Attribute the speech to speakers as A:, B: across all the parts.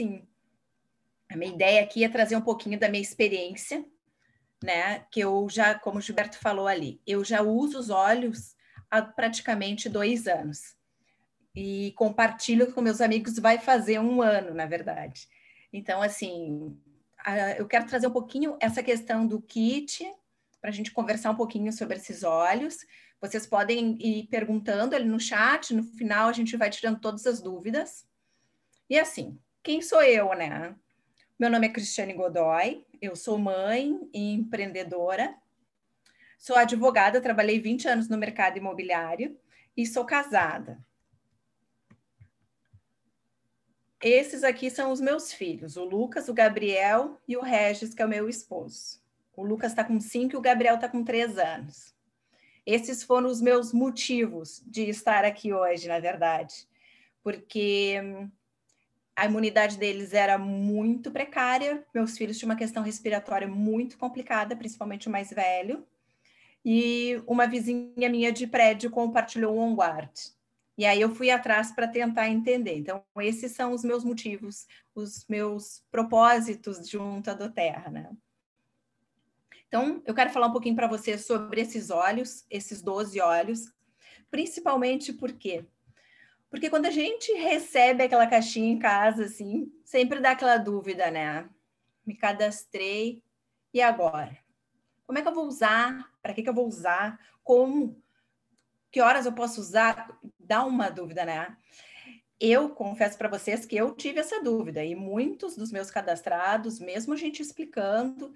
A: assim, a minha ideia aqui é trazer um pouquinho da minha experiência, né? Que eu já, como o Gilberto falou ali, eu já uso os olhos há praticamente dois anos. E compartilho com meus amigos, vai fazer um ano, na verdade. Então, assim, eu quero trazer um pouquinho essa questão do kit, para a gente conversar um pouquinho sobre esses olhos. Vocês podem ir perguntando ali no chat, no final a gente vai tirando todas as dúvidas. E assim, quem sou eu, né? Meu nome é Cristiane Godoy, eu sou mãe e empreendedora, sou advogada, trabalhei 20 anos no mercado imobiliário e sou casada. Esses aqui são os meus filhos, o Lucas, o Gabriel e o Regis, que é o meu esposo. O Lucas está com 5 e o Gabriel está com 3 anos. Esses foram os meus motivos de estar aqui hoje, na verdade, porque hum, a imunidade deles era muito precária. Meus filhos tinham uma questão respiratória muito complicada, principalmente o mais velho. E uma vizinha minha de prédio compartilhou um guard. E aí eu fui atrás para tentar entender. Então, esses são os meus motivos, os meus propósitos junto à do Terra, né? Então, eu quero falar um pouquinho para você sobre esses olhos, esses 12 olhos, principalmente porque porque quando a gente recebe aquela caixinha em casa, assim, sempre dá aquela dúvida, né? Me cadastrei e agora? Como é que eu vou usar? Para que, que eu vou usar? Como? Que horas eu posso usar? Dá uma dúvida, né? Eu confesso para vocês que eu tive essa dúvida e muitos dos meus cadastrados, mesmo a gente explicando,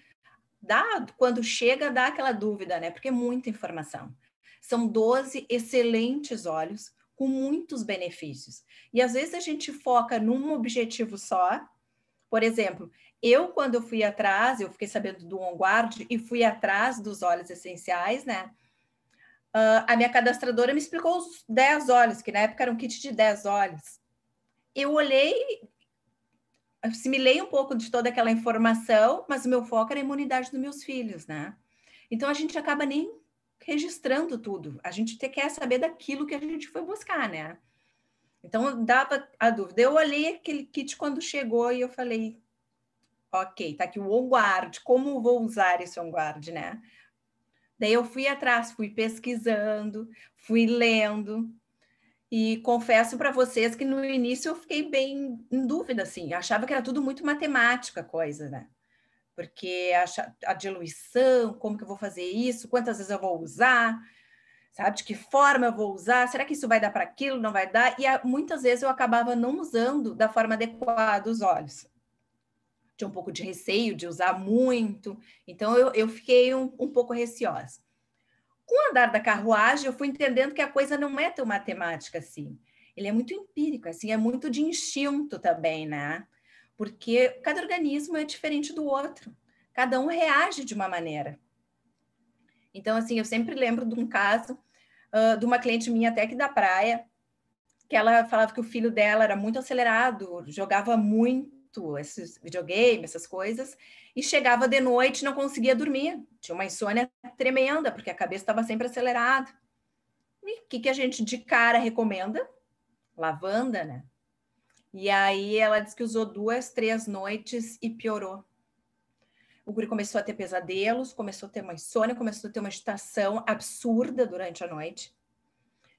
A: dá, quando chega, dá aquela dúvida, né? Porque é muita informação. São 12 excelentes olhos com muitos benefícios. E às vezes a gente foca num objetivo só. Por exemplo, eu quando eu fui atrás, eu fiquei sabendo do OnGuard e fui atrás dos óleos essenciais, né? Uh, a minha cadastradora me explicou os 10 óleos, que na época era um kit de 10 óleos. Eu olhei, assimilei um pouco de toda aquela informação, mas o meu foco era a imunidade dos meus filhos, né? Então a gente acaba nem registrando tudo. A gente quer saber daquilo que a gente foi buscar, né? Então, dava a dúvida. Eu olhei aquele kit quando chegou e eu falei, ok, tá aqui o OnGuard, como vou usar esse OnGuard, né? Daí eu fui atrás, fui pesquisando, fui lendo. E confesso para vocês que no início eu fiquei bem em dúvida, assim. Eu achava que era tudo muito matemática coisa, né? porque a, a diluição, como que eu vou fazer isso, quantas vezes eu vou usar, sabe? De que forma eu vou usar? Será que isso vai dar para aquilo? Não vai dar? E muitas vezes eu acabava não usando da forma adequada os olhos. Tinha um pouco de receio de usar muito, então eu, eu fiquei um, um pouco receosa. Com o andar da carruagem, eu fui entendendo que a coisa não é tão matemática assim. Ele é muito empírico, assim, é muito de instinto também, né? porque cada organismo é diferente do outro, cada um reage de uma maneira. Então, assim, eu sempre lembro de um caso uh, de uma cliente minha até aqui da praia, que ela falava que o filho dela era muito acelerado, jogava muito esses videogames essas coisas, e chegava de noite não conseguia dormir. Tinha uma insônia tremenda, porque a cabeça estava sempre acelerada. E o que, que a gente de cara recomenda? Lavanda, né? E aí ela disse que usou duas, três noites e piorou. O guri começou a ter pesadelos, começou a ter uma insônia, começou a ter uma agitação absurda durante a noite.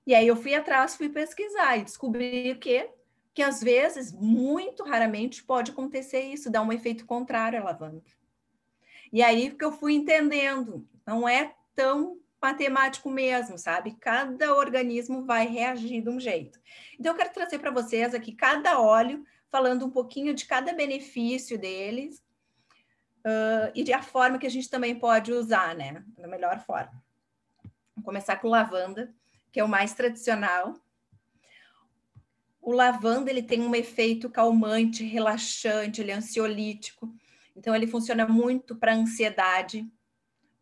A: E aí eu fui atrás, fui pesquisar e descobri que que às vezes, muito raramente, pode acontecer isso, dá um efeito contrário à lavanda. E aí que eu fui entendendo, não é tão matemático mesmo, sabe? Cada organismo vai reagir de um jeito. Então, eu quero trazer para vocês aqui cada óleo, falando um pouquinho de cada benefício deles uh, e de a forma que a gente também pode usar, né? Da melhor forma. Vou começar com lavanda, que é o mais tradicional. O lavanda ele tem um efeito calmante, relaxante, ele é ansiolítico. Então ele funciona muito para ansiedade,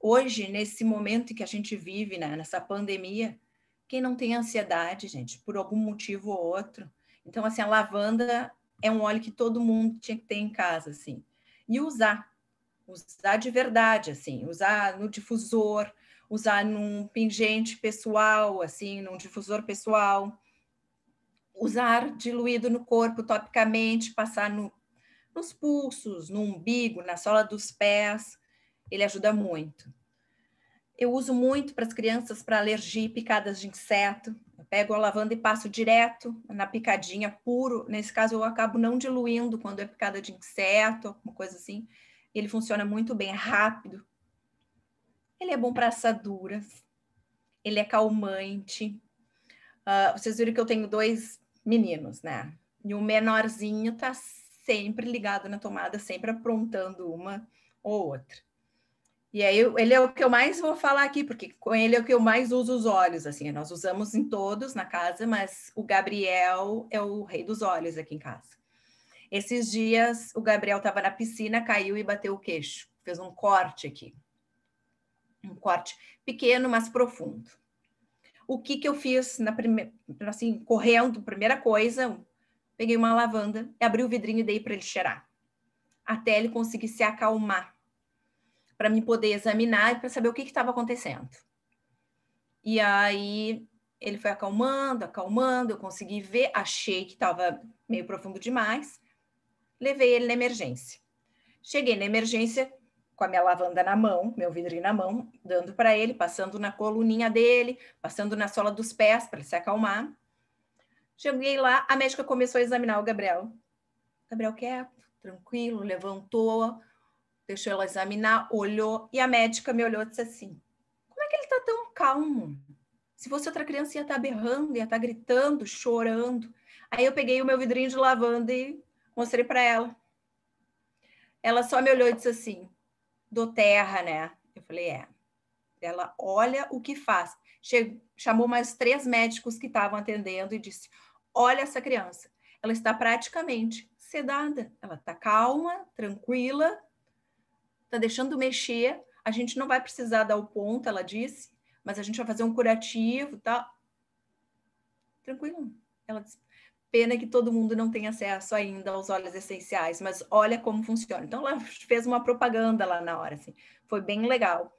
A: hoje, nesse momento que a gente vive, né, nessa pandemia, quem não tem ansiedade, gente, por algum motivo ou outro. Então, assim, a lavanda é um óleo que todo mundo tinha que ter em casa, assim. E usar, usar de verdade, assim, usar no difusor, usar num pingente pessoal, assim, num difusor pessoal, usar diluído no corpo topicamente, passar no, nos pulsos, no umbigo, na sola dos pés, ele ajuda muito. Eu uso muito para as crianças para alergia e picadas de inseto. Eu pego a lavanda e passo direto na picadinha puro. Nesse caso, eu acabo não diluindo quando é picada de inseto, alguma coisa assim. Ele funciona muito bem, é rápido. Ele é bom para assaduras. Ele é calmante. Uh, vocês viram que eu tenho dois meninos, né? E o menorzinho está sempre ligado na tomada, sempre aprontando uma ou outra. E aí ele é o que eu mais vou falar aqui, porque com ele é o que eu mais uso os olhos, assim, nós usamos em todos na casa, mas o Gabriel é o rei dos olhos aqui em casa. Esses dias o Gabriel estava na piscina, caiu e bateu o queixo, fez um corte aqui. Um corte pequeno, mas profundo. O que que eu fiz na primeira, assim, correndo, primeira coisa, peguei uma lavanda, abri o vidrinho e dei para ele cheirar, até ele conseguir se acalmar para me poder examinar e para saber o que estava acontecendo. E aí ele foi acalmando, acalmando, eu consegui ver, achei que estava meio profundo demais, levei ele na emergência. Cheguei na emergência com a minha lavanda na mão, meu vidrinho na mão, dando para ele, passando na coluninha dele, passando na sola dos pés para ele se acalmar. Cheguei lá, a médica começou a examinar o Gabriel. Gabriel quieto, tranquilo, levantou, deixou ela examinar, olhou e a médica me olhou e disse assim: Como é que ele está tão calmo? Se fosse outra criança, ia estar tá berrando, ia estar tá gritando, chorando. Aí eu peguei o meu vidrinho de lavanda e mostrei para ela. Ela só me olhou e disse assim: Do terra, né? Eu falei: É. Ela olha o que faz. Chegou, chamou mais três médicos que estavam atendendo e disse: Olha essa criança. Ela está praticamente sedada. Ela está calma, tranquila, está deixando mexer, a gente não vai precisar dar o ponto, ela disse, mas a gente vai fazer um curativo, tá? Tranquilo. Ela disse, pena que todo mundo não tem acesso ainda aos óleos essenciais, mas olha como funciona. Então ela fez uma propaganda lá na hora, assim, foi bem legal.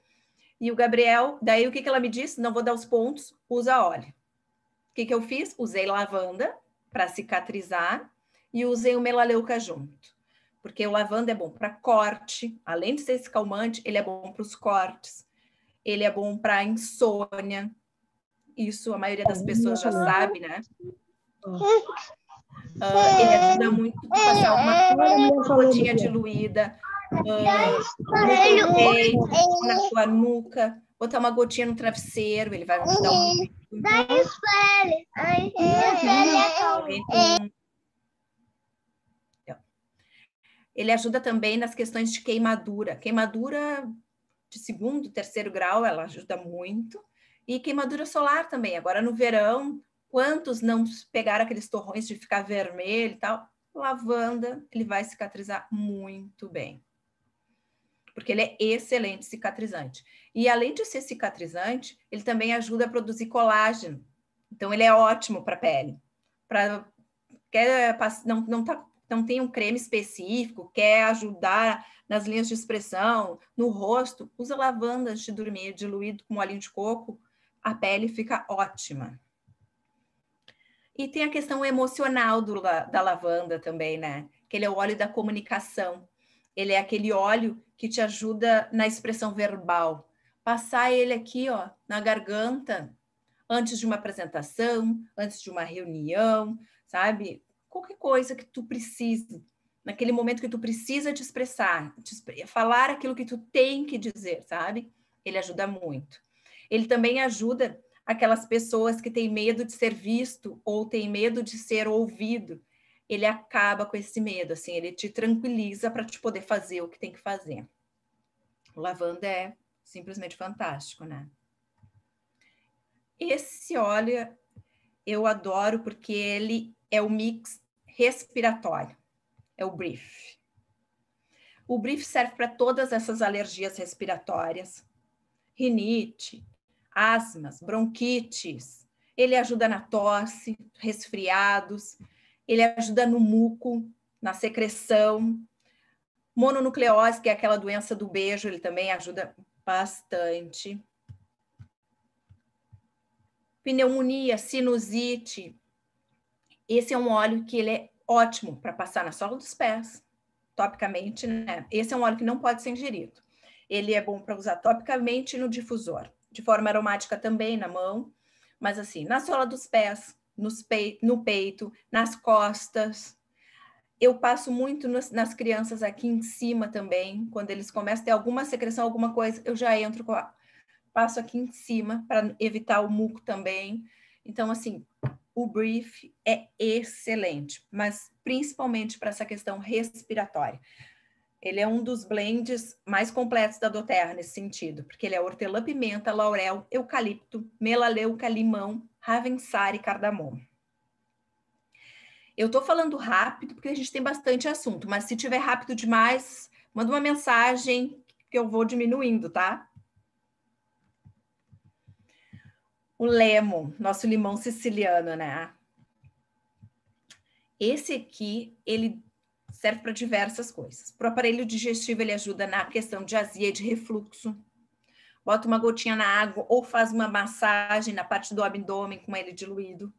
A: E o Gabriel, daí o que, que ela me disse? Não vou dar os pontos, usa óleo. O que, que eu fiz? Usei lavanda para cicatrizar e usei o melaleuca junto porque o lavanda é bom para corte, além de ser esse calmante, ele é bom para os cortes, ele é bom para insônia. Isso a maioria das pessoas já sabe, né? Uh, ele ajuda muito a passar uma gotinha diluída uh, no peito, na sua nuca, botar uma gotinha no travesseiro, ele vai ajudar muito. Então, alguém Ele ajuda também nas questões de queimadura. Queimadura de segundo, terceiro grau, ela ajuda muito. E queimadura solar também. Agora, no verão, quantos não pegaram aqueles torrões de ficar vermelho e tal? Lavanda, ele vai cicatrizar muito bem. Porque ele é excelente cicatrizante. E além de ser cicatrizante, ele também ajuda a produzir colágeno. Então, ele é ótimo para a pele. Para quer não, não tá então, tem um creme específico, quer ajudar nas linhas de expressão, no rosto, usa lavanda antes de dormir, diluído com óleo de coco, a pele fica ótima. E tem a questão emocional do, da lavanda também, né? Que ele é o óleo da comunicação. Ele é aquele óleo que te ajuda na expressão verbal. Passar ele aqui, ó, na garganta, antes de uma apresentação, antes de uma reunião, sabe? qualquer coisa que tu precise, naquele momento que tu precisa te expressar, te, falar aquilo que tu tem que dizer, sabe? Ele ajuda muito. Ele também ajuda aquelas pessoas que têm medo de ser visto ou têm medo de ser ouvido. Ele acaba com esse medo, assim, ele te tranquiliza para te poder fazer o que tem que fazer. O lavanda é simplesmente fantástico, né? Esse, olha, eu adoro porque ele é o mix respiratório, é o brief. O brief serve para todas essas alergias respiratórias, rinite, asmas, bronquites. Ele ajuda na tosse, resfriados, ele ajuda no muco, na secreção. Mononucleose, que é aquela doença do beijo, ele também ajuda bastante. Pneumonia, sinusite, esse é um óleo que ele é ótimo para passar na sola dos pés, topicamente, né? Esse é um óleo que não pode ser ingerido. Ele é bom para usar topicamente no difusor, de forma aromática também na mão, mas assim, na sola dos pés, no peito, nas costas. Eu passo muito nas, nas, crianças aqui em cima também, quando eles começam a ter alguma secreção, alguma coisa, eu já entro a, passo aqui em cima para evitar o muco também. Então, assim, o brief é excelente, mas principalmente para essa questão respiratória. Ele é um dos blends mais completos da doTERRA nesse sentido, porque ele é hortelã-pimenta, laurel, eucalipto, melaleuca, limão, ravensara e cardamomo. Eu estou falando rápido porque a gente tem bastante assunto, mas se tiver rápido demais, manda uma mensagem que eu vou diminuindo, tá? o lemo, nosso limão siciliano, né? Esse aqui, ele serve para diversas coisas. Para o aparelho digestivo, ele ajuda na questão de azia e de refluxo. Bota uma gotinha na água ou faz uma massagem na parte do abdômen com ele diluído.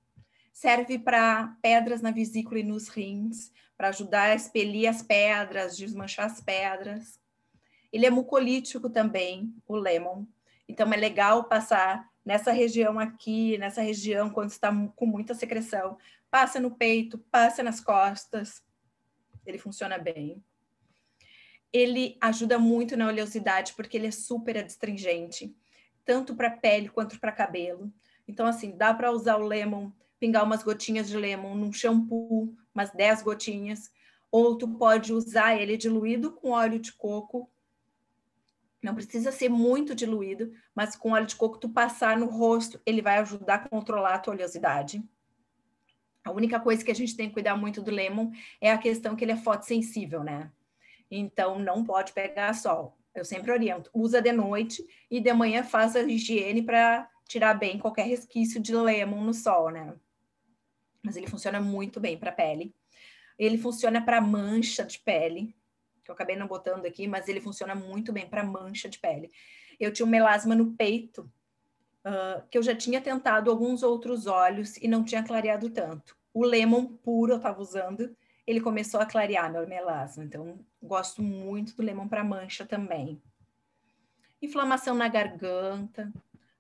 A: Serve para pedras na vesícula e nos rins, para ajudar a expelir as pedras, desmanchar as pedras. Ele é mucolítico também, o lemon. Então é legal passar nessa região aqui, nessa região quando está com muita secreção. Passa no peito, passa nas costas. Ele funciona bem. Ele ajuda muito na oleosidade porque ele é super adstringente, tanto para pele quanto para cabelo. Então assim, dá para usar o lemon, pingar umas gotinhas de lemon num shampoo, umas 10 gotinhas, ou tu pode usar ele diluído com óleo de coco não precisa ser muito diluído, mas com óleo de coco tu passar no rosto, ele vai ajudar a controlar a tua oleosidade. A única coisa que a gente tem que cuidar muito do lemon é a questão que ele é fotossensível, né? Então não pode pegar sol. Eu sempre oriento, usa de noite e de manhã faz a higiene para tirar bem qualquer resquício de lemon no sol, né? Mas ele funciona muito bem para pele. Ele funciona para mancha de pele, que eu acabei não botando aqui, mas ele funciona muito bem para mancha de pele. Eu tinha um melasma no peito, uh, que eu já tinha tentado alguns outros olhos e não tinha clareado tanto. O lemon puro eu estava usando, ele começou a clarear meu melasma, então gosto muito do lemon para mancha também. Inflamação na garganta,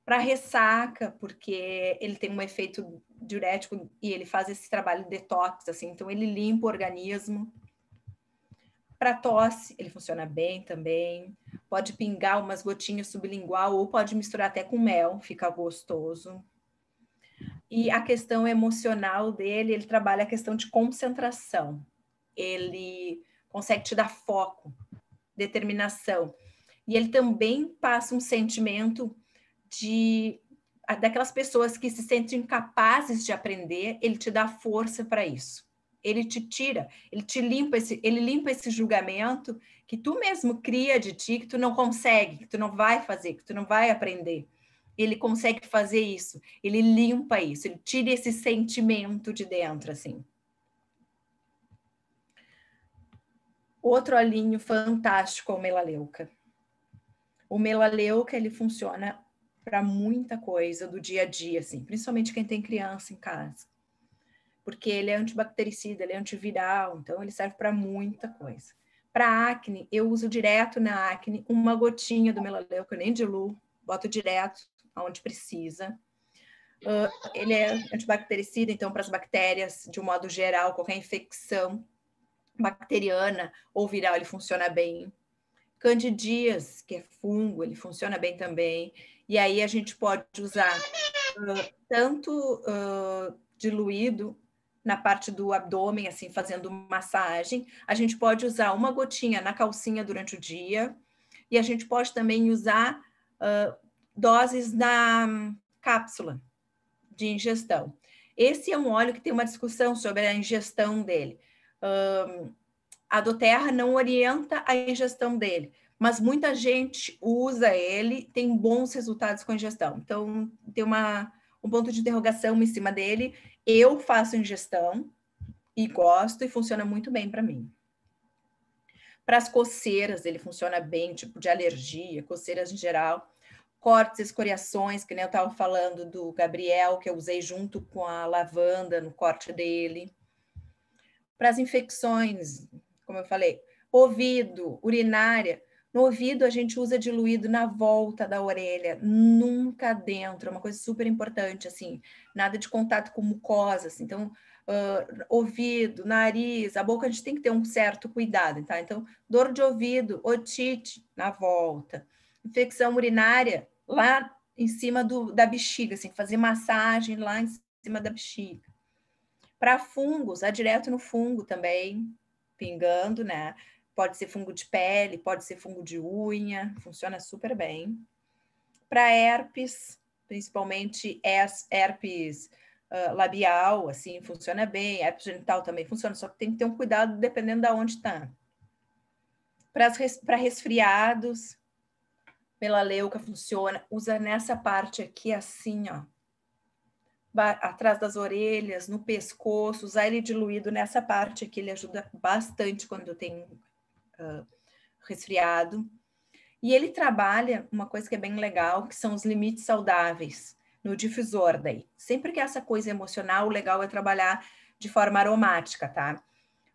A: para ressaca, porque ele tem um efeito diurético e ele faz esse trabalho de detox, assim, então ele limpa o organismo para tosse, ele funciona bem também. Pode pingar umas gotinhas sublingual ou pode misturar até com mel, fica gostoso. E a questão emocional dele, ele trabalha a questão de concentração. Ele consegue te dar foco, determinação. E ele também passa um sentimento de daquelas pessoas que se sentem incapazes de aprender, ele te dá força para isso ele te tira, ele te limpa esse, ele limpa esse julgamento que tu mesmo cria de ti, que tu não consegue, que tu não vai fazer, que tu não vai aprender. Ele consegue fazer isso, ele limpa isso, ele tira esse sentimento de dentro, assim. Outro olhinho fantástico é o melaleuca. O melaleuca, ele funciona para muita coisa do dia a dia, assim, principalmente quem tem criança em casa porque ele é antibactericida, ele é antiviral, então ele serve para muita coisa. Para acne, eu uso direto na acne uma gotinha do melaleu, que eu nem diluo, boto direto aonde precisa. Uh, ele é antibactericida, então, para as bactérias, de um modo geral, qualquer infecção bacteriana ou viral, ele funciona bem. Candidias, que é fungo, ele funciona bem também. E aí a gente pode usar uh, tanto uh, diluído na parte do abdômen, assim, fazendo massagem. A gente pode usar uma gotinha na calcinha durante o dia. E a gente pode também usar uh, doses na cápsula de ingestão. Esse é um óleo que tem uma discussão sobre a ingestão dele. Um, a doTERRA não orienta a ingestão dele, mas muita gente usa ele, tem bons resultados com a ingestão. Então, tem uma um ponto de interrogação em cima dele. Eu faço ingestão e gosto e funciona muito bem para mim. Para as coceiras, ele funciona bem, tipo de alergia, coceiras em geral. Cortes, escoriações, que nem eu estava falando do Gabriel, que eu usei junto com a lavanda no corte dele. Para as infecções, como eu falei, ouvido, urinária, no ouvido, a gente usa diluído na volta da orelha, nunca dentro. É uma coisa super importante, assim. Nada de contato com mucosa, assim. Então, uh, ouvido, nariz, a boca, a gente tem que ter um certo cuidado, tá? Então, dor de ouvido, otite, na volta. Infecção urinária, lá em cima do, da bexiga, assim. Fazer massagem lá em cima da bexiga. Para fungos, a direto no fungo também, pingando, né? Pode ser fungo de pele, pode ser fungo de unha, funciona super bem. Para herpes, principalmente herpes uh, labial, assim, funciona bem. Herpes genital também funciona, só que tem que ter um cuidado dependendo da de onde está. Para res, resfriados, melaleuca funciona. Usa nessa parte aqui, assim, ó. Atrás das orelhas, no pescoço, usar ele diluído nessa parte aqui, ele ajuda bastante quando tem resfriado. E ele trabalha uma coisa que é bem legal, que são os limites saudáveis no difusor daí. Sempre que é essa coisa emocional, o legal é trabalhar de forma aromática, tá?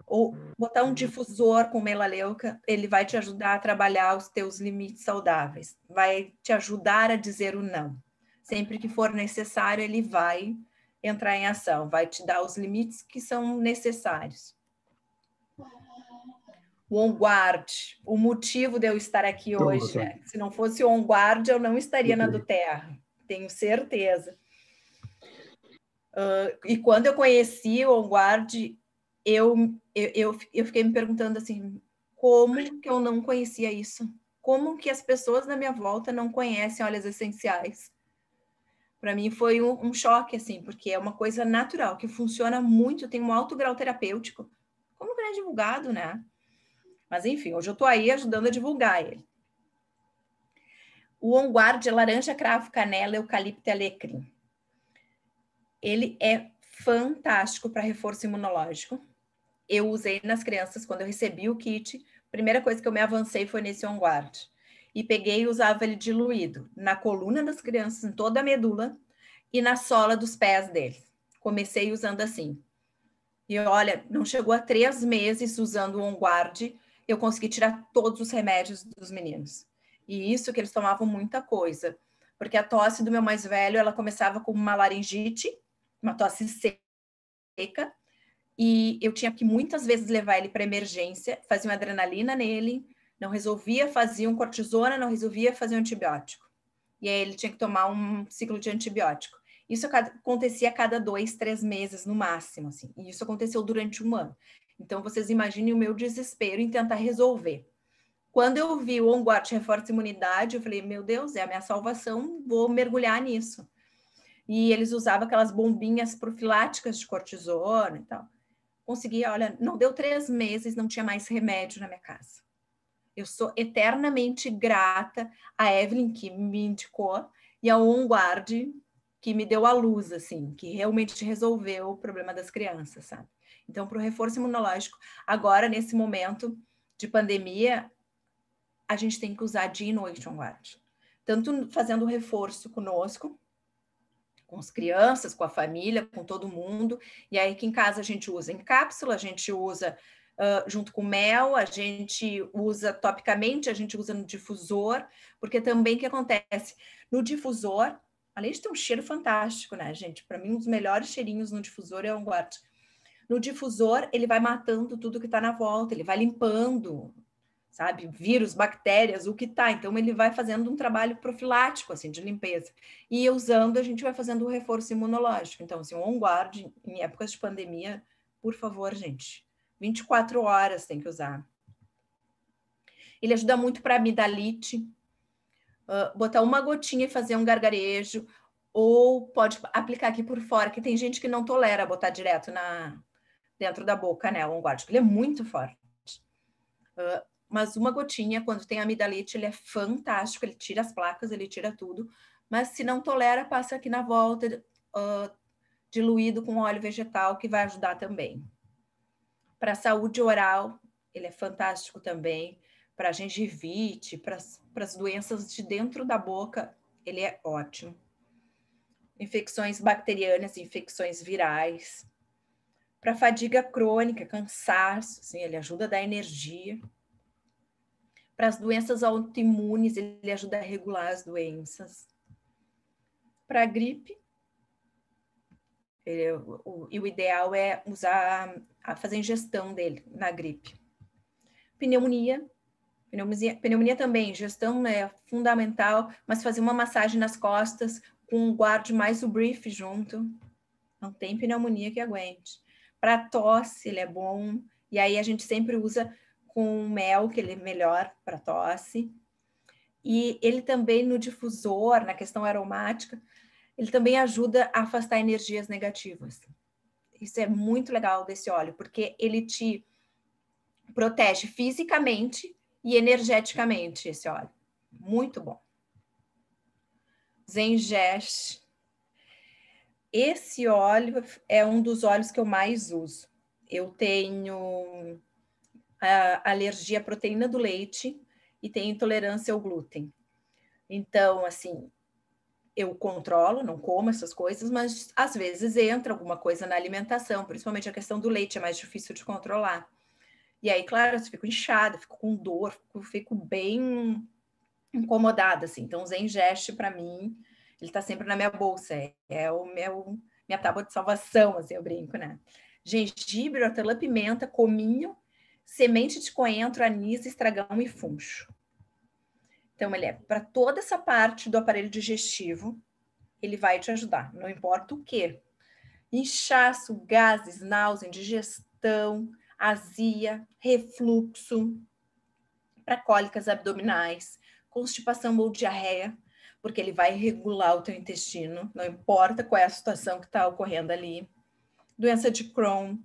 A: Ou botar um uhum. difusor com melaleuca, ele vai te ajudar a trabalhar os teus limites saudáveis, vai te ajudar a dizer o não. Sempre que for necessário, ele vai entrar em ação, vai te dar os limites que são necessários o on-guard, o motivo de eu estar aqui hoje. Né? Se não fosse o on-guard, eu não estaria na uhum. do Terra, tenho certeza. Uh, e quando eu conheci o on-guard, eu, eu, eu, eu fiquei me perguntando assim, como que eu não conhecia isso? Como que as pessoas na minha volta não conhecem óleos essenciais? Para mim foi um, um choque, assim, porque é uma coisa natural, que funciona muito, tem um alto grau terapêutico. Como que não é divulgado, né? Mas, enfim, hoje eu estou aí ajudando a divulgar ele. O onguard é laranja, cravo, canela, eucalipto e alecrim. Ele é fantástico para reforço imunológico. Eu usei nas crianças quando eu recebi o kit. Primeira coisa que eu me avancei foi nesse onguard. E peguei e usava ele diluído na coluna das crianças, em toda a medula e na sola dos pés deles. Comecei usando assim. E olha, não chegou a três meses usando o OnGuard, eu consegui tirar todos os remédios dos meninos. E isso que eles tomavam muita coisa, porque a tosse do meu mais velho, ela começava com uma laringite, uma tosse seca, e eu tinha que muitas vezes levar ele para emergência, fazer uma adrenalina nele, não resolvia, fazia um cortisona, não resolvia, fazia um antibiótico. E aí ele tinha que tomar um ciclo de antibiótico. Isso acontecia a cada dois, três meses no máximo, assim. E isso aconteceu durante um ano. Então, vocês imaginem o meu desespero em tentar resolver. Quando eu vi o OnGuard Reforça Imunidade, eu falei, meu Deus, é a minha salvação, vou mergulhar nisso. E eles usavam aquelas bombinhas profiláticas de cortisona e tal. Consegui, olha, não deu três meses, não tinha mais remédio na minha casa. Eu sou eternamente grata à Evelyn, que me indicou, e ao OnGuard, que me deu a luz, assim, que realmente resolveu o problema das crianças, sabe? Então, para o reforço imunológico, agora, nesse momento de pandemia, a gente tem que usar dia e noite on guard. Tanto fazendo reforço conosco, com as crianças, com a família, com todo mundo. E aí que em casa a gente usa em cápsula, a gente usa uh, junto com mel, a gente usa topicamente, a gente usa no difusor, porque também o que acontece? No difusor, além de ter um cheiro fantástico, né, gente? Para mim, um dos melhores cheirinhos no difusor é o guarda. No difusor, ele vai matando tudo que está na volta, ele vai limpando, sabe? Vírus, bactérias, o que está. Então, ele vai fazendo um trabalho profilático, assim, de limpeza. E usando, a gente vai fazendo o um reforço imunológico. Então, assim, on-guard em épocas de pandemia, por favor, gente. 24 horas tem que usar. Ele ajuda muito para amidalite. Uh, botar uma gotinha e fazer um gargarejo. Ou pode aplicar aqui por fora, que tem gente que não tolera botar direto na, dentro da boca, né? O onguárdico, ele é muito forte. Uh, mas uma gotinha, quando tem amidalite, ele é fantástico, ele tira as placas, ele tira tudo. Mas se não tolera, passa aqui na volta, uh, diluído com óleo vegetal, que vai ajudar também. Para a saúde oral, ele é fantástico também. Para gengivite, para as doenças de dentro da boca, ele é ótimo. Infecções bacterianas, infecções virais para fadiga crônica, cansaço, assim, ele ajuda a dar energia. Para as doenças autoimunes, ele ajuda a regular as doenças. Para a gripe, ele, o, e o ideal é usar, fazer ingestão dele na gripe. Pneumonia, pneumonia, pneumonia também, ingestão né, é fundamental, mas fazer uma massagem nas costas com o guarde mais o brief junto. Não tem pneumonia que aguente para tosse, ele é bom. E aí a gente sempre usa com mel, que ele é melhor para tosse. E ele também no difusor, na questão aromática, ele também ajuda a afastar energias negativas. Isso é muito legal desse óleo, porque ele te protege fisicamente e energeticamente esse óleo. Muito bom. zengeste esse óleo é um dos óleos que eu mais uso. Eu tenho ah, alergia à proteína do leite e tenho intolerância ao glúten. Então, assim, eu controlo, não como essas coisas, mas às vezes entra alguma coisa na alimentação, principalmente a questão do leite, é mais difícil de controlar. E aí, claro, eu fico inchada, fico com dor, fico, fico bem incomodada, assim. Então, o Zengest, para mim, ele está sempre na minha bolsa, é, é o meu minha tábua de salvação, assim eu brinco, né? Gengibre, hortelã, pimenta, cominho, semente de coentro, anis, estragão e funcho. Então, ele é para toda essa parte do aparelho digestivo, ele vai te ajudar, não importa o que. Inchaço, gases, náusea, indigestão, azia, refluxo, para cólicas abdominais, constipação ou diarreia, porque ele vai regular o teu intestino, não importa qual é a situação que está ocorrendo ali. Doença de Crohn,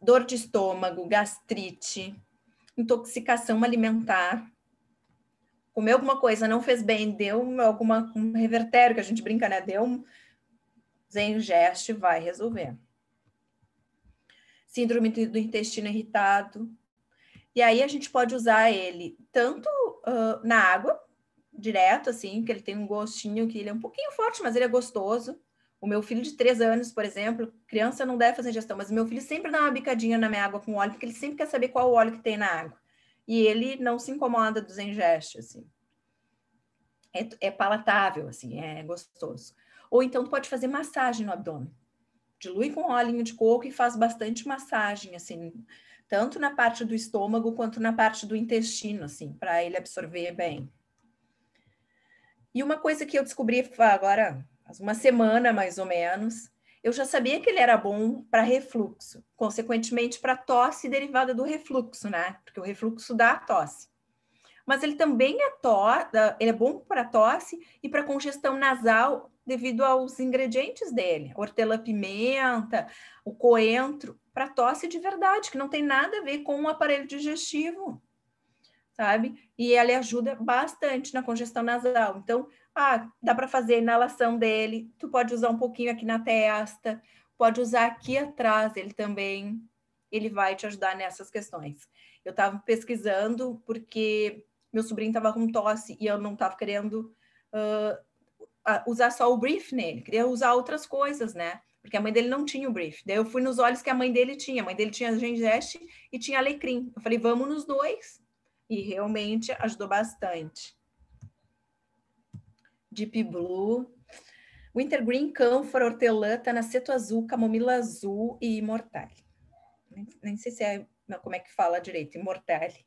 A: dor de estômago, gastrite, intoxicação alimentar. Comeu alguma coisa, não fez bem, deu alguma, um revertério, que a gente brinca, né? Deu um zengeste, vai resolver. Síndrome do intestino irritado. E aí a gente pode usar ele tanto uh, na água, direto, assim, que ele tem um gostinho que ele é um pouquinho forte, mas ele é gostoso. O meu filho de três anos, por exemplo, criança não deve fazer ingestão, mas meu filho sempre dá uma bicadinha na minha água com óleo, porque ele sempre quer saber qual óleo que tem na água. E ele não se incomoda dos ingestos, assim. É, é palatável, assim, é gostoso. Ou então tu pode fazer massagem no abdômen. Dilui com óleo de coco e faz bastante massagem, assim, tanto na parte do estômago quanto na parte do intestino, assim, para ele absorver bem. E uma coisa que eu descobri ah, agora, uma semana mais ou menos, eu já sabia que ele era bom para refluxo, consequentemente para tosse derivada do refluxo, né? Porque o refluxo dá tosse. Mas ele também é, tosse, ele é bom para tosse e para congestão nasal devido aos ingredientes dele, hortelã-pimenta, o coentro, para tosse de verdade, que não tem nada a ver com o aparelho digestivo sabe? E ele ajuda bastante na congestão nasal. Então, ah, dá para fazer a inalação dele, tu pode usar um pouquinho aqui na testa, pode usar aqui atrás ele também, ele vai te ajudar nessas questões. Eu estava pesquisando porque meu sobrinho estava com tosse e eu não estava querendo uh, usar só o brief nele, queria usar outras coisas, né? Porque a mãe dele não tinha o brief. Daí eu fui nos olhos que a mãe dele tinha. A mãe dele tinha gengeste e tinha alecrim. Eu falei, vamos nos dois. E realmente ajudou bastante. Deep Blue. Wintergreen, Cânfora, Hortelã, Tanaceto Azul, Camomila Azul e Imortale. Nem, sei se é, como é que fala direito, Imortale.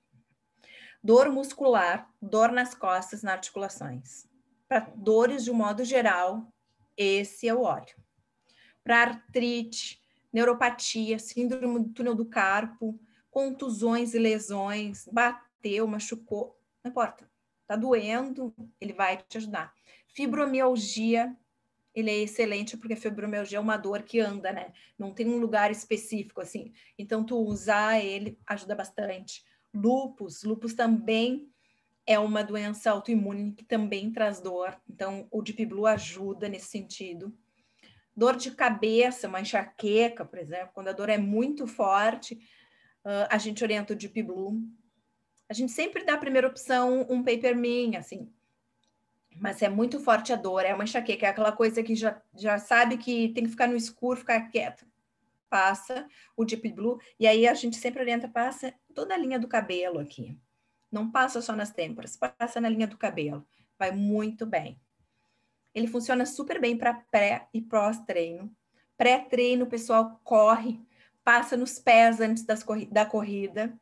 A: Dor muscular, dor nas costas, nas articulações. Para dores de um modo geral, esse é o óleo. Para artrite, neuropatia, síndrome do túnel do carpo, contusões e lesões, bat bateu, machucou, não importa. Tá doendo, ele vai te ajudar. Fibromialgia, ele é excelente porque a fibromialgia é uma dor que anda, né? Não tem um lugar específico assim. Então tu usar ele ajuda bastante. Lupus, lupus também é uma doença autoimune que também traz dor. Então o Deep Blue ajuda nesse sentido. Dor de cabeça, uma enxaqueca, por exemplo, quando a dor é muito forte, ah, a gente orienta o Deep Blue a gente sempre dá a primeira opção um papermin, assim. Mas é muito forte a dor, é uma enxaqueca, é aquela coisa que já, já sabe que tem que ficar no escuro, ficar quieto. Passa o Deep Blue, e aí a gente sempre orienta, passa toda a linha do cabelo aqui. Não passa só nas têmporas, passa na linha do cabelo. Vai muito bem. Ele funciona super bem para pré e pós-treino. Pré-treino, o pessoal corre, passa nos pés antes das, da corrida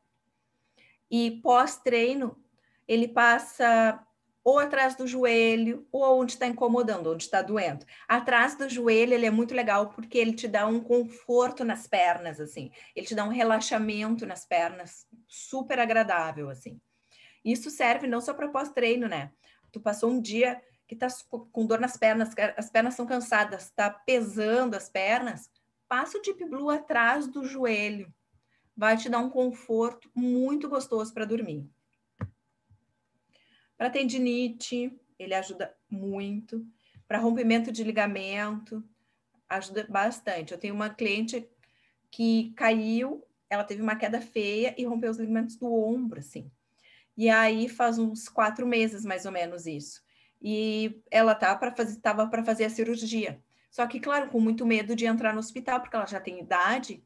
A: e pós-treino ele passa ou atrás do joelho, ou onde está incomodando, onde está doendo. Atrás do joelho ele é muito legal porque ele te dá um conforto nas pernas, assim. Ele te dá um relaxamento nas pernas, super agradável, assim. Isso serve não só para pós-treino, né? Tu passou um dia que tá com dor nas pernas, as pernas são cansadas, tá pesando as pernas, passa o Deep Blue atrás do joelho vai te dar um conforto muito gostoso para dormir. Para tendinite, ele ajuda muito. Para rompimento de ligamento, ajuda bastante. Eu tenho uma cliente que caiu, ela teve uma queda feia e rompeu os ligamentos do ombro, assim. E aí faz uns quatro meses mais ou menos isso. E ela tá para fazer, tava para fazer a cirurgia. Só que, claro, com muito medo de entrar no hospital, porque ela já tem idade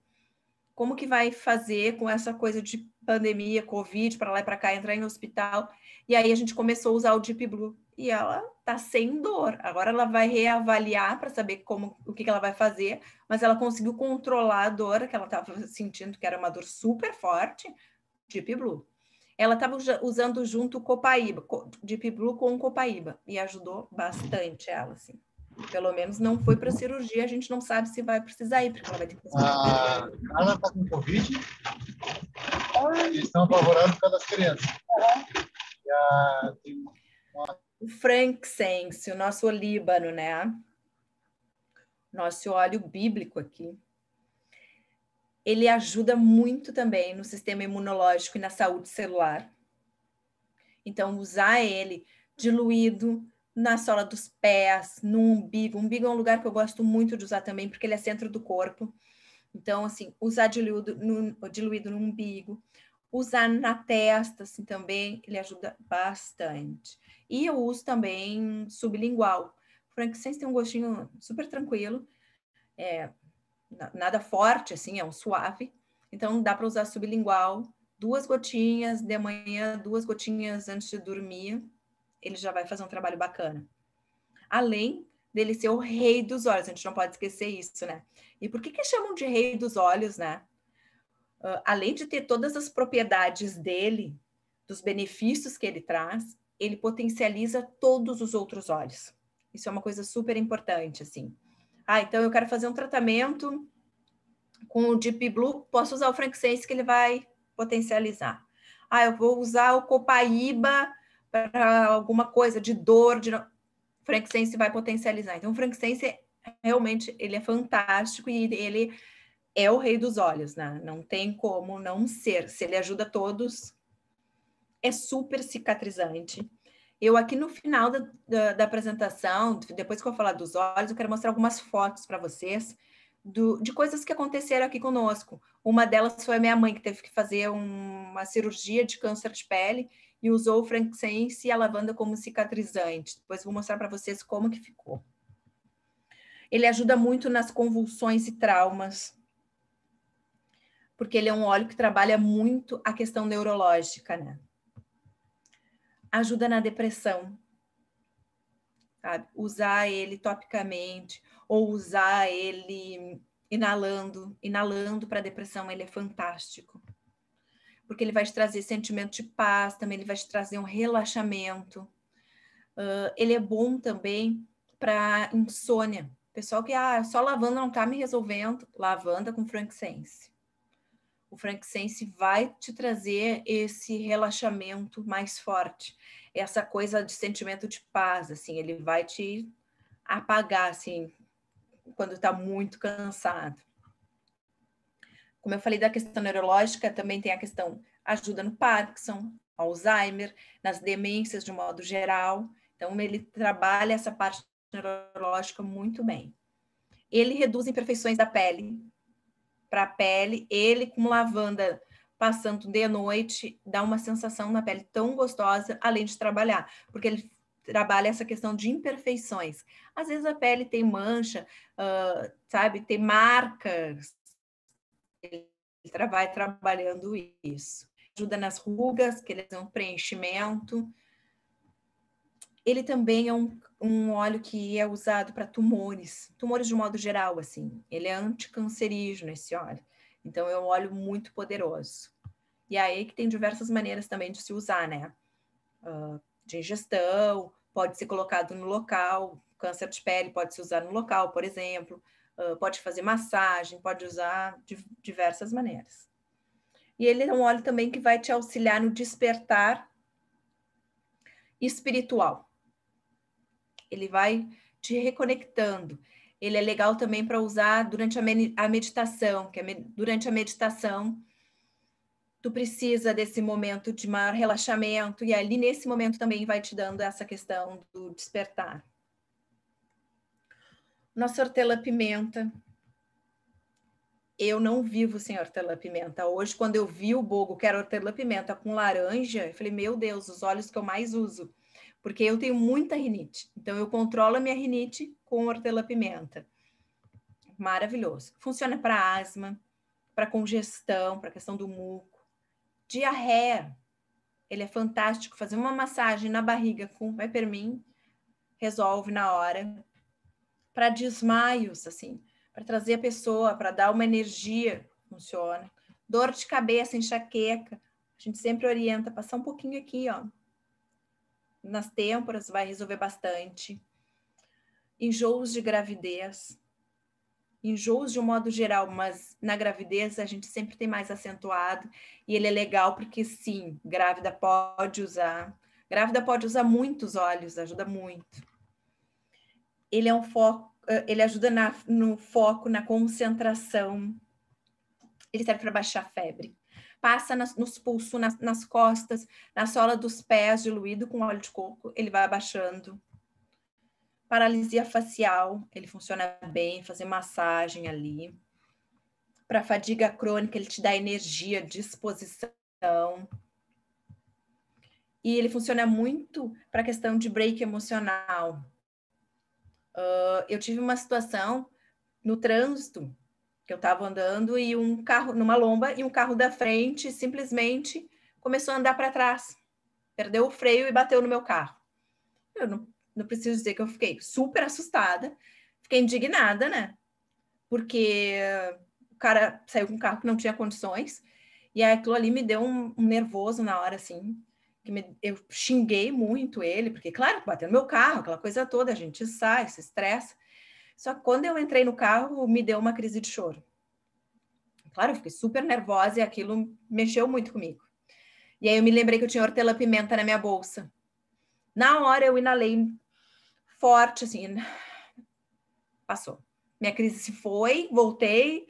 A: como que vai fazer com essa coisa de pandemia, Covid, para lá e para cá, entrar em hospital. E aí a gente começou a usar o Deep Blue e ela tá sem dor. Agora ela vai reavaliar para saber como o que, que, ela vai fazer, mas ela conseguiu controlar a dor que ela estava sentindo, que era uma dor super forte, Deep Blue. Ela estava usando junto Copaíba, Deep Blue com Copaíba, e ajudou bastante ela, assim. Pelo menos não foi para cirurgia, a gente não sabe se vai precisar ir, porque ela vai ter que ah, A Ela está com Covid. Eles estão apavorados por causa das crianças. A... Uma... O frankincense, o nosso olíbano, né? Nosso óleo bíblico aqui. Ele ajuda muito também no sistema imunológico e na saúde celular. Então, usar ele diluído na sola dos pés, no umbigo. O umbigo é um lugar que eu gosto muito de usar também, porque ele é centro do corpo. Então, assim, usar diluído no, diluído no umbigo, usar na testa, assim, também, ele ajuda bastante. E eu uso também sublingual. Frankincense tem um gostinho super tranquilo, é, nada forte, assim, é um suave. Então, dá para usar sublingual, duas gotinhas de manhã, duas gotinhas antes de dormir ele já vai fazer um trabalho bacana. Além dele ser o rei dos olhos, a gente não pode esquecer isso, né? E por que, que chamam de rei dos olhos, né? Uh, além de ter todas as propriedades dele, dos benefícios que ele traz, ele potencializa todos os outros olhos. Isso é uma coisa super importante, assim. Ah, então eu quero fazer um tratamento com o Deep Blue, posso usar o frankincense que ele vai potencializar. Ah, eu vou usar o copaíba para alguma coisa de dor, de Frankenstein vai potencializar. Então, Frankenstein realmente ele é fantástico e ele é o rei dos olhos, né? Não tem como não ser. Se ele ajuda todos, é super cicatrizante. Eu aqui no final da, da, da apresentação, depois que eu falar dos olhos, eu quero mostrar algumas fotos para vocês do, de coisas que aconteceram aqui conosco. Uma delas foi a minha mãe, que teve que fazer um, uma cirurgia de câncer de pele e usou o frankincense e a lavanda como cicatrizante. Depois vou mostrar para vocês como que ficou. Ele ajuda muito nas convulsões e traumas, porque ele é um óleo que trabalha muito a questão neurológica, né? Ajuda na depressão, sabe? Usar ele topicamente ou usar ele inalando. Inalando para depressão, ele é fantástico. Porque ele vai te trazer sentimento de paz, também ele vai te trazer um relaxamento. Uh, ele é bom também para insônia. Pessoal que ah, só lavanda não está me resolvendo, lavanda com frankincense. O frankincense vai te trazer esse relaxamento mais forte, essa coisa de sentimento de paz, assim, ele vai te apagar, assim, quando está muito cansado. Como eu falei da questão neurológica, também tem a questão ajuda no Parkinson, Alzheimer, nas demências de um modo geral. Então, ele trabalha essa parte neurológica muito bem. Ele reduz imperfeições da pele. Para a pele, ele com lavanda passando de noite, dá uma sensação na pele tão gostosa, além de trabalhar, porque ele trabalha essa questão de imperfeições. Às vezes a pele tem mancha, uh, sabe, tem marcas. Ele vai trabalhando isso. Ajuda nas rugas, que eles é um preenchimento. Ele também é um, um óleo que é usado para tumores, tumores de modo geral, assim. Ele é anticancerígeno, esse óleo. Então, é um óleo muito poderoso. E aí que tem diversas maneiras também de se usar, né? Uh, de ingestão, pode ser colocado no local, câncer de pele pode se usar no local, por exemplo, uh, pode fazer massagem, pode usar de diversas maneiras. E ele é um óleo também que vai te auxiliar no despertar espiritual. Ele vai te reconectando. Ele é legal também para usar durante a, a meditação, que é me durante a meditação tu precisa desse momento de maior relaxamento, e ali nesse momento também vai te dando essa questão do despertar. Nossa hortelã-pimenta. Eu não vivo sem hortelã-pimenta. Hoje, quando eu vi o bogo que era hortelã-pimenta com laranja, eu falei, meu Deus, os olhos que eu mais uso. Porque eu tenho muita rinite. Então, eu controlo a minha rinite com hortelã-pimenta. Maravilhoso. Funciona para asma, para congestão, para questão do muco Diarreia. Ele é fantástico. Fazer uma massagem na barriga com Peppermint resolve na hora. Para desmaios, assim, para trazer a pessoa, para dar uma energia, funciona. Dor de cabeça, enxaqueca. A gente sempre orienta, passar um pouquinho aqui, ó. Nas têmporas vai resolver bastante. Enjoos de gravidez enjoos de um modo geral, mas na gravidez a gente sempre tem mais acentuado e ele é legal porque sim, grávida pode usar. Grávida pode usar muitos olhos, ajuda muito. Ele é um foco, ele ajuda na, no foco, na concentração. Ele serve para baixar a febre. Passa nas, nos pulsos, nas, nas costas, na sola dos pés, diluído com óleo de coco, ele vai abaixando Paralisia facial, ele funciona bem, fazer massagem ali. Para fadiga crônica, ele te dá energia, disposição. E ele funciona muito para a questão de break emocional. Uh, eu tive uma situação no trânsito que eu estava andando e um carro numa lomba e um carro da frente simplesmente começou a andar para trás, perdeu o freio e bateu no meu carro. Eu não não preciso dizer que eu fiquei super assustada, fiquei indignada, né? Porque o cara saiu com um carro que não tinha condições, e aquilo ali me deu um, um nervoso na hora, assim, que me, eu xinguei muito ele, porque, claro, bateu no meu carro, aquela coisa toda, a gente sai, se estressa. Só que quando eu entrei no carro, me deu uma crise de choro. Claro, eu fiquei super nervosa e aquilo mexeu muito comigo. E aí eu me lembrei que eu tinha hortelã-pimenta na minha bolsa. Na hora eu inalei forte, assim, passou. Minha crise se foi, voltei,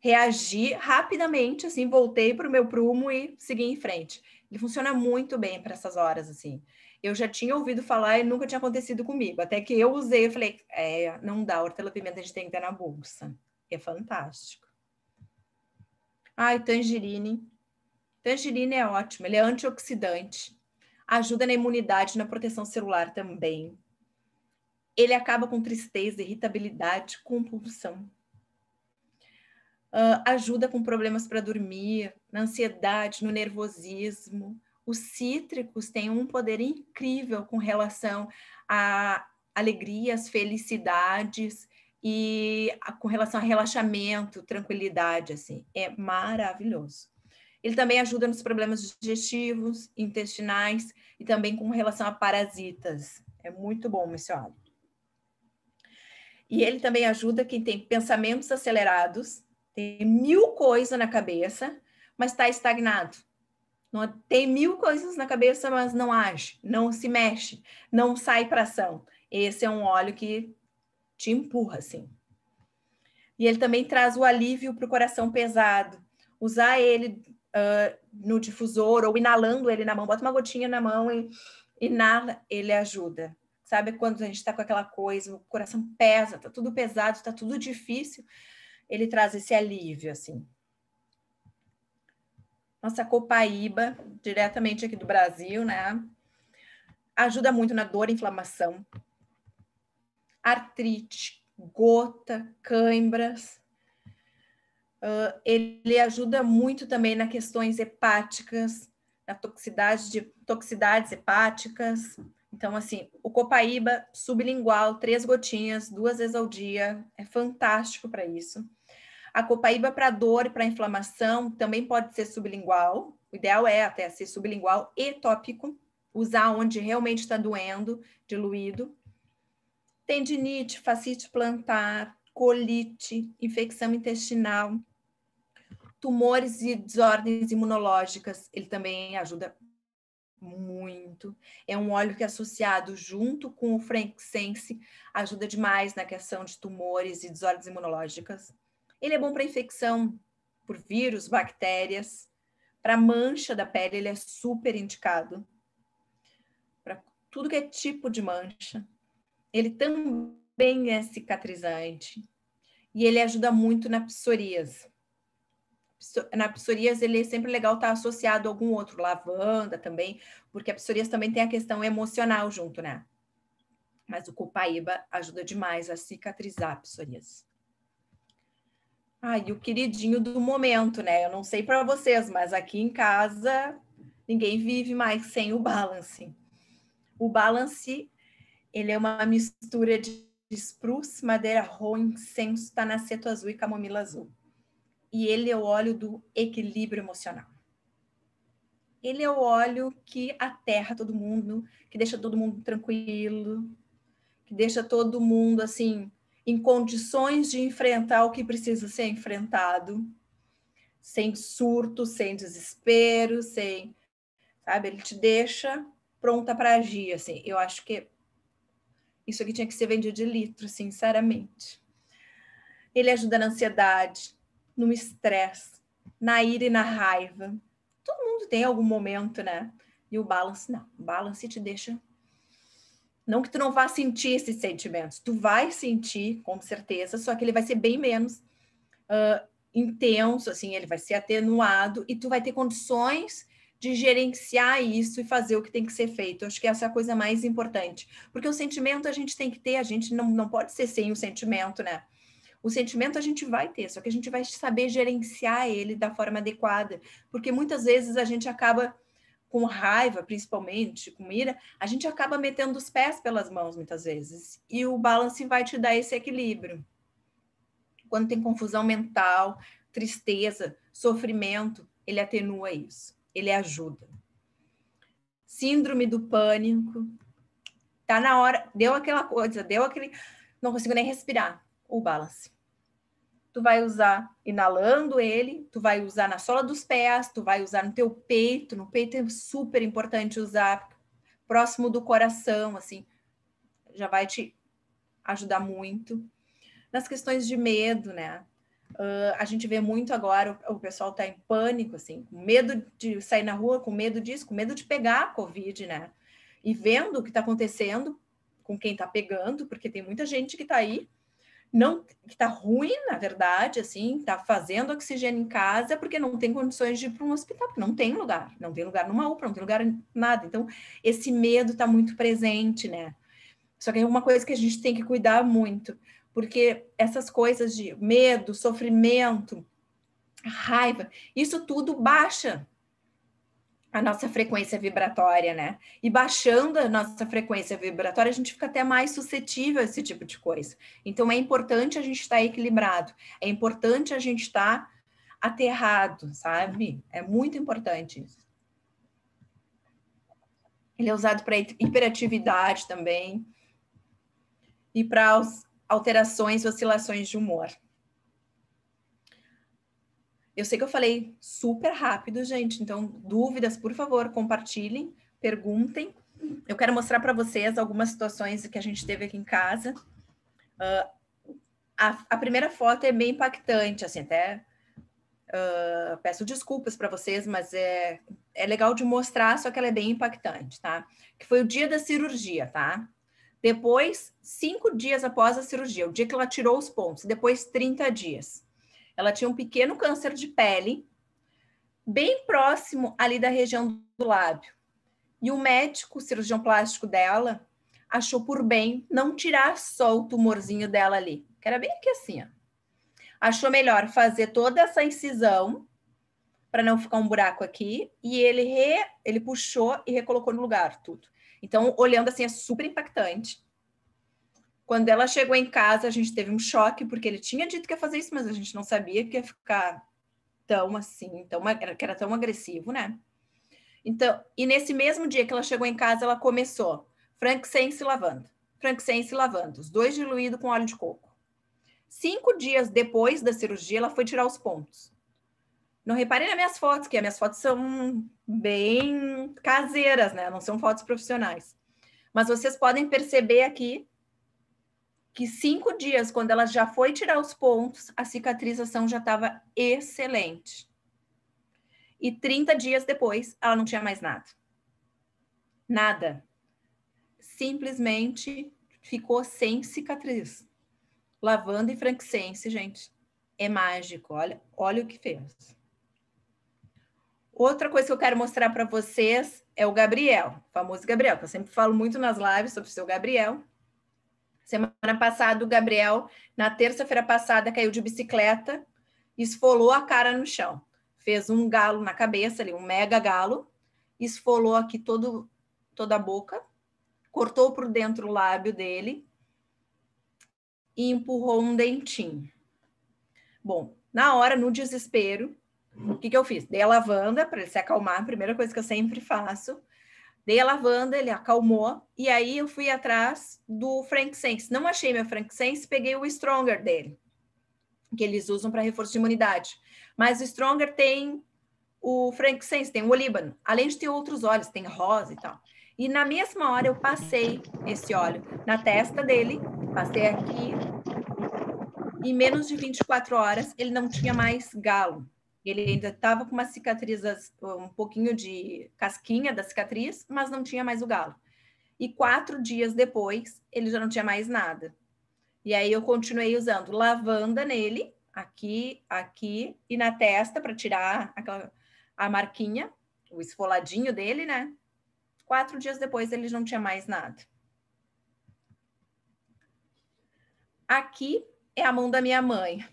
A: reagi rapidamente, assim, voltei para o meu prumo e segui em frente. Ele funciona muito bem para essas horas, assim. Eu já tinha ouvido falar e nunca tinha acontecido comigo. Até que eu usei, eu falei, é, não dá, hortelã-pimenta a gente tem que ter na bolsa. É fantástico. Ai, tangerine. Tangerine é ótimo, ele é antioxidante. Ajuda na imunidade, na proteção celular também ele acaba com tristeza, irritabilidade, compulsão. Uh, ajuda com problemas para dormir, na ansiedade, no nervosismo. Os cítricos têm um poder incrível com relação a alegrias, felicidades e a, com relação a relaxamento, tranquilidade, assim, é maravilhoso. Ele também ajuda nos problemas digestivos, intestinais e também com relação a parasitas. É muito bom esse óleo. E ele também ajuda quem tem pensamentos acelerados, tem mil coisas na cabeça, mas está estagnado. Não, tem mil coisas na cabeça, mas não age, não se mexe, não sai para ação. Esse é um óleo que te empurra, assim. E ele também traz o alívio para o coração pesado. Usar ele uh, no difusor ou inalando ele na mão, bota uma gotinha na mão e inala, ele ajuda sabe? Quando a gente está com aquela coisa, o coração pesa, tá tudo pesado, tá tudo difícil, ele traz esse alívio, assim. Nossa copaíba, diretamente aqui do Brasil, né? Ajuda muito na dor e inflamação. Artrite, gota, cãibras. Uh, ele ajuda muito também nas questões hepáticas, na toxicidade de toxicidades hepáticas, então, assim, o copaíba sublingual, três gotinhas, duas vezes ao dia, é fantástico para isso. A copaíba para dor e para inflamação também pode ser sublingual. O ideal é até ser sublingual e tópico, usar onde realmente está doendo, diluído. Tendinite, fascite plantar, colite, infecção intestinal, tumores e desordens imunológicas, ele também ajuda muito. É um óleo que, associado junto com o frankincense, ajuda demais na questão de tumores e desordens imunológicas. Ele é bom para infecção por vírus, bactérias. Para mancha da pele, ele é super indicado. Para tudo que é tipo de mancha. Ele também é cicatrizante. E ele ajuda muito na psoríase na psoríase ele é sempre legal estar tá associado a algum outro, lavanda também, porque a psoríase também tem a questão emocional junto, né? Mas o copaíba ajuda demais a cicatrizar a psoríase. Ah, e o queridinho do momento, né? Eu não sei para vocês, mas aqui em casa ninguém vive mais sem o balance. O balance, ele é uma mistura de, spruce, madeira ro, incenso, tá tanaceto azul e camomila azul e ele é o óleo do equilíbrio emocional. Ele é o óleo que aterra todo mundo, que deixa todo mundo tranquilo, que deixa todo mundo assim em condições de enfrentar o que precisa ser enfrentado, sem surto, sem desespero, sem, sabe, ele te deixa pronta para agir, assim. Eu acho que isso aqui tinha que ser vendido de litro, sinceramente. Ele ajuda na ansiedade, no estresse, na ira e na raiva. Todo mundo tem algum momento, né? E o balance não. O balance te deixa não que tu não vá sentir esses sentimentos, tu vai sentir, com certeza, só que ele vai ser bem menos uh, intenso, assim, ele vai ser atenuado e tu vai ter condições de gerenciar isso e fazer o que tem que ser feito. acho que essa é a coisa mais importante, porque o sentimento a gente tem que ter, a gente não, não pode ser sem o sentimento, né? O sentimento a gente vai ter, só que a gente vai saber gerenciar ele da forma adequada, porque muitas vezes a gente acaba com raiva, principalmente, com ira, a gente acaba metendo os pés pelas mãos muitas vezes, e o balance vai te dar esse equilíbrio. Quando tem confusão mental, tristeza, sofrimento, ele atenua isso, ele ajuda. Síndrome do pânico. Tá na hora, deu aquela coisa, deu aquele não consigo nem respirar o balance. Tu vai usar inalando ele, tu vai usar na sola dos pés, tu vai usar no teu peito, no peito é super importante usar próximo do coração, assim, já vai te ajudar muito. Nas questões de medo, né? Uh, a gente vê muito agora o, pessoal está em pânico, assim, com medo de sair na rua, com medo disso, com medo de pegar a Covid, né? E vendo o que está acontecendo com quem está pegando, porque tem muita gente que está aí não que está ruim, na verdade, assim, está fazendo oxigênio em casa porque não tem condições de ir para um hospital, porque não tem lugar, não tem lugar numa UPA, não tem lugar em nada. Então, esse medo está muito presente, né? Só que é uma coisa que a gente tem que cuidar muito, porque essas coisas de medo, sofrimento, raiva, isso tudo baixa a nossa frequência vibratória, né? E baixando a nossa frequência vibratória, a gente fica até mais suscetível a esse tipo de coisa. Então é importante a gente estar tá equilibrado, é importante a gente estar tá aterrado, sabe? É muito importante isso. Ele é usado para hiperatividade também e para alterações e oscilações de humor. Eu sei que eu falei super rápido, gente, então dúvidas, por favor, compartilhem, perguntem. Eu quero mostrar para vocês algumas situações que a gente teve aqui em casa. Uh, a, a, primeira foto é bem impactante, assim, até uh, peço desculpas para vocês, mas é, é legal de mostrar, só que ela é bem impactante, tá? Que foi o dia da cirurgia, tá? Depois, cinco dias após a cirurgia, o dia que ela tirou os pontos, depois 30 dias. Ela tinha um pequeno câncer de pele, bem próximo ali da região do lábio. E o médico, o cirurgião plástico dela, achou por bem não tirar só o tumorzinho dela ali, que era bem aqui assim, ó. Achou melhor fazer toda essa incisão para não ficar um buraco aqui, e ele re, ele puxou e recolocou no lugar tudo. Então, olhando assim é super impactante. Quando ela chegou em casa, a gente teve um choque, porque ele tinha dito que ia fazer isso, mas a gente não sabia que ia ficar tão assim, tão, que era tão agressivo, né? Então, e nesse mesmo dia que ela chegou em casa, ela começou se lavando, se lavando, os dois diluídos com óleo de coco. Cinco dias depois da cirurgia, ela foi tirar os pontos. Não reparei nas minhas fotos, que as minhas fotos são bem caseiras, né? Não são fotos profissionais. Mas vocês podem perceber aqui que cinco dias, quando ela já foi tirar os pontos, a cicatrização já estava excelente. E 30 dias depois, ela não tinha mais nada. Nada. Simplesmente ficou sem cicatriz. Lavanda e franquicense, gente, é mágico. Olha, olha o que fez. Outra coisa que eu quero mostrar para vocês é o Gabriel, o famoso Gabriel, que eu sempre falo muito nas lives sobre o seu Gabriel Semana passada, o Gabriel, na terça-feira passada, caiu de bicicleta, esfolou a cara no chão. Fez um galo na cabeça ali, um mega galo, esfolou aqui todo, toda a boca, cortou por dentro o lábio dele e empurrou um dentinho. Bom, na hora, no desespero, o que, que eu fiz? Dei a lavanda para ele se acalmar, primeira coisa que eu sempre faço. Dei a lavanda, ele acalmou, e aí eu fui atrás do frank sense Não achei meu frank sense peguei o Stronger dele, que eles usam para reforço de imunidade. Mas o Stronger tem o frank sense tem o olíbano, além de ter outros óleos, tem rosa e tal. E na mesma hora eu passei esse óleo na testa dele, passei aqui. Em menos de 24 horas, ele não tinha mais galo. Ele ainda estava com uma cicatriz, um pouquinho de casquinha da cicatriz, mas não tinha mais o galo. E quatro dias depois, ele já não tinha mais nada. E aí eu continuei usando lavanda nele, aqui, aqui e na testa para tirar aquela, a marquinha, o esfoladinho dele, né? Quatro dias depois ele não tinha mais nada. Aqui é a mão da minha mãe.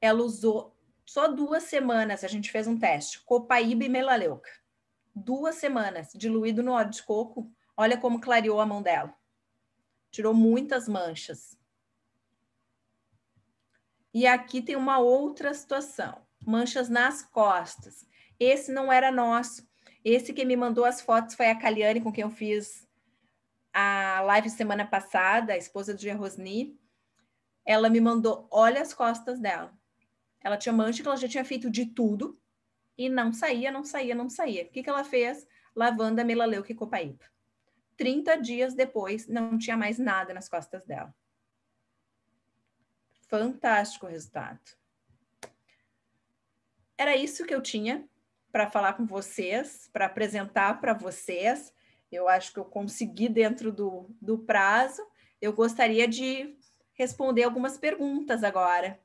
A: Ela usou só duas semanas a gente fez um teste, copaíba e melaleuca. Duas semanas, diluído no óleo de coco, olha como clareou a mão dela. Tirou muitas manchas. E aqui tem uma outra situação, manchas nas costas. Esse não era nosso. Esse que me mandou as fotos foi a Caliane, com quem eu fiz a live semana passada, a esposa do Gerosni. Ela me mandou, olha as costas dela ela tinha mancha que ela já tinha feito de tudo e não saía, não saía, não saía. O que, que ela fez? Lavanda, melaleuca e copaíba. 30 dias depois, não tinha mais nada nas costas dela. Fantástico resultado. Era isso que eu tinha para falar com vocês, para apresentar para vocês. Eu acho que eu consegui dentro do, do prazo. Eu gostaria de responder algumas perguntas agora.